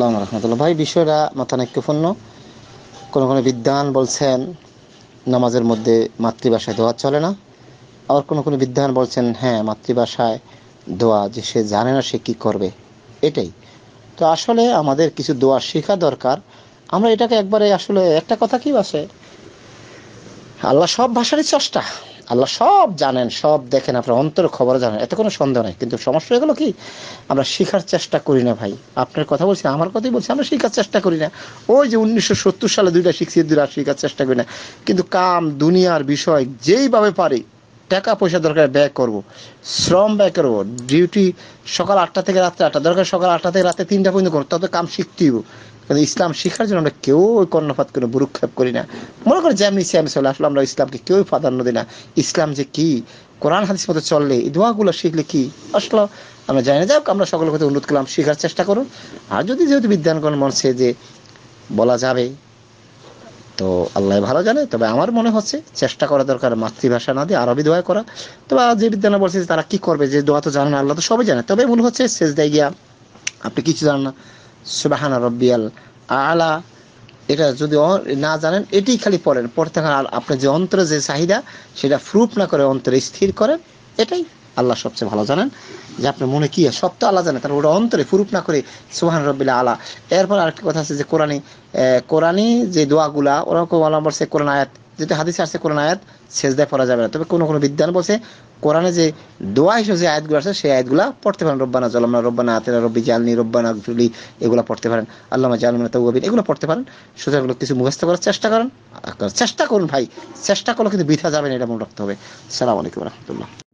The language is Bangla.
আসসালাম রহমতুল্লাহ ভাই বিষয়টা মাথানাক্যপূর্ণ কোনো কোনো বিদ্যান বলছেন নামাজের মধ্যে মাতৃভাষায় দোয়া চলে না আবার কোনো কোনো বিদ্যান বলছেন হ্যাঁ মাতৃভাষায় দোয়া যে সে জানে না সে কী করবে এটাই তো আসলে আমাদের কিছু দোয়া শেখা দরকার আমরা এটাকে একবারে আসলে একটা কথা কি বাসে আল্লাহ সব ভাষারই চষ্টা আল্লাহ সব জানেন সব দেখেন আপনার অন্তর খবর জানেন এতে কোনো সন্দেহ নাই কিন্তু সমস্যা হয়ে গেলো কি আমরা শেখার চেষ্টা করি না ভাই আপনার কথা বলছি আমার কথাই বলছি আমরা শেখার চেষ্টা করি না ওই যে উনিশশো সালে দুইটা শিখছি দুইটা শেখার চেষ্টা করি না কিন্তু কাম দুনিয়ার বিষয় যেইভাবে পারি টাকা পয়সা দরকার ব্যয় করব শ্রম ব্যয় করব ডিউটি সকাল আটটা থেকে রাত্রে আটটা দরকার সকাল আটটা থেকে রাত্রে তিনটা পর্যন্ত করো তত কাম শিখতেই কিন্তু ইসলাম শেখার জন্য আমরা কেউ ওই কর্ণপাত কোনো বুরুক্ষেপ করি না মনে করো যেমনি সে আমি চলে আসলে আমরা ইসলামকে কেউই প্রাধান্য দিই না ইসলাম যে কি কোরআন হাদিস মতো চললে এই দোয়াগুলো শিখলে কি আসলে আমরা জানি না যাক আমরা সকলের কথা অনুরোধ করলাম শেখার চেষ্টা করুন আর যদি যেহেতু বিদ্যানগণ সে যে বলা যাবে তো আল্লাহ ভালো জানে তবে আমার মনে হচ্ছে চেষ্টা করা দরকার মাতৃভাষা না দিয়ে আরবি দোয়া করা তবে যে বিদ্যালয় বলছে তারা কি করবে যে দোয়া তো জানে না আল্লাহ তো সবাই জানে তবে মূল হচ্ছে শেষ দেয় গিয়া আপনি কিছু জানেন না সুবাহানা রব্বিয়াল আলা এটা যদি না জানেন এটি খালি পড়েন পড়তে আর আপনার যে অন্তরে যে চাহিদা সেটা প্রুফ না করে অন্তরে স্থির করেন এটাই আল্লাহ সবচেয়ে ভালো জানেন যে আপনার মনে কি সব তো আল্লাহ জানেন তার ওটা অন্তরে ফুরুপ না করে সুহান রব্বিল্লা আলা এরপর আরেকটি কথা আছে যে কোরআনি কোরআনি যে দোয়াগুলা ওরা আল্লাহ বলছে কোরআন আয়াত যেটা হাদিস আসছে কোরআন আয়াত সেজদায় পড়া যাবে না তবে কোনো কোনো বিদ্যান বলছে কোরআনে যে দোয়া হিসেবে যে আয়াতগুলো আছে সেই আয়াতগুলো পড়তে পারেন রব্বানা জলমনা রব্বানা আতেরা রব্বি জালনি রব্বানা জুলি এগুলো পড়তে পারেন আল্লাহ জালমনা তৌবিন এগুলো পড়তে পারেন সুতরাং এগুলো কিছু মুখস্থ করার চেষ্টা করেন চেষ্টা করুন ভাই চেষ্টা করলে কিন্তু বৃথা যাবেন এটা মনে রাখতে হবে সালাম আলাইকুম রহমতুল্লাহ